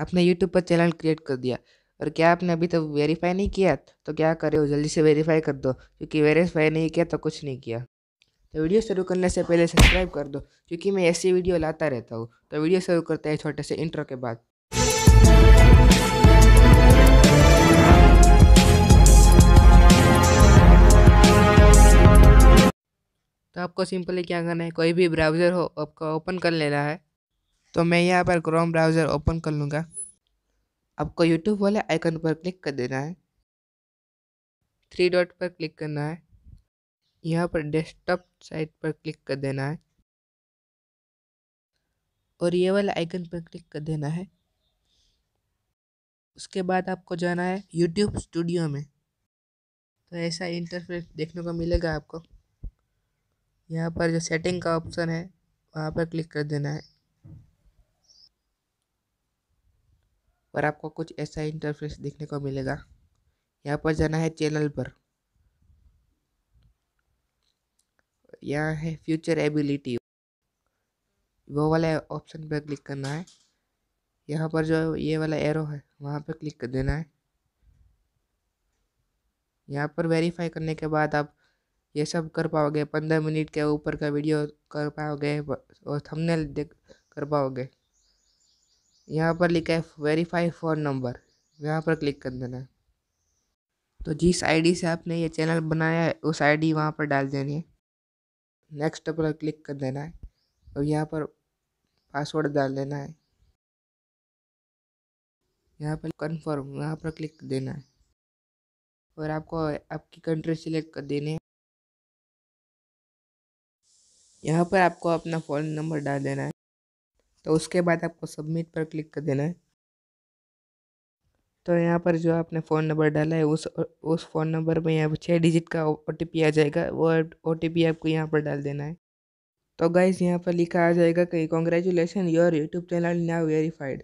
आपने यूट्यूब पर channel create कर दिया और क्या आपने अभी तक वेरीफाई नहीं किया तो क्या करे हो जल्दी से वेरीफाई कर दो क्योंकि वेरीफाई नहीं किया तो कुछ नहीं किया तो वीडियो शुरू करने से पहले सब्सक्राइब कर दो क्योंकि मैं ऐसी वीडियो लाता रहता हूँ तो वीडियो शुरू करते हैं छोटे से इंटर के बाद तो आपको सिंपली क्या करना है कोई भी ब्राउज़र हो आपका ओपन कर लेना है तो मैं यहाँ पर क्रोम ब्राउज़र ओपन कर लूँगा आपको यूट्यूब वाले आइकन पर क्लिक कर देना है थ्री डॉट पर क्लिक करना है यहाँ पर डेस्कटॉप साइट पर क्लिक कर देना है और ये वाला आइकन पर क्लिक कर देना है उसके बाद आपको जाना है यूट्यूब स्टूडियो में तो ऐसा इंटरफेस देखने को मिलेगा आपको यहाँ पर जो सेटिंग का ऑप्शन है वहाँ पर क्लिक कर देना है पर आपको कुछ ऐसा इंटरफेस देखने को मिलेगा यहाँ पर जाना है चैनल पर यहाँ है फ्यूचर एबिलिटी वो वाला ऑप्शन पर क्लिक करना है यहाँ पर जो ये वाला एरो है वहाँ पर क्लिक कर देना है यहाँ पर वेरीफाई करने के बाद आप ये सब कर पाओगे पंद्रह मिनट के ऊपर का वीडियो कर पाओगे और थंबनेल देख कर पाओगे यहाँ पर लिखा है वेरीफाई फ़ोन नंबर यहाँ पर क्लिक कर देना है तो जिस आईडी से आपने ये चैनल बनाया है उस आईडी वहाँ पर डाल देनी है नेक्स्ट पर क्लिक कर देना है और यहाँ पर पासवर्ड डाल देना है यहाँ पर कंफर्म यहाँ पर क्लिक देना है और आपको आपकी कंट्री सिलेक्ट कर देनी है यहाँ पर आपको अपना फ़ोन नंबर डाल देना है तो उसके बाद आपको सबमिट पर क्लिक कर देना है तो यहाँ पर जो आपने फ़ोन नंबर डाला है उस उस फ़ोन नंबर में यहाँ पर छः डिजिट का ओ आ जाएगा वो ओ आपको यहाँ पर डाल देना है तो गाइज यहाँ पर लिखा आ जाएगा कि congratulation your YouTube channel now verified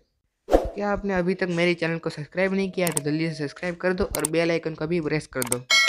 क्या आपने अभी तक मेरे चैनल को सब्सक्राइब नहीं किया तो जल्दी से सब्सक्राइब कर दो और बेल आइकन को भी प्रेस कर दो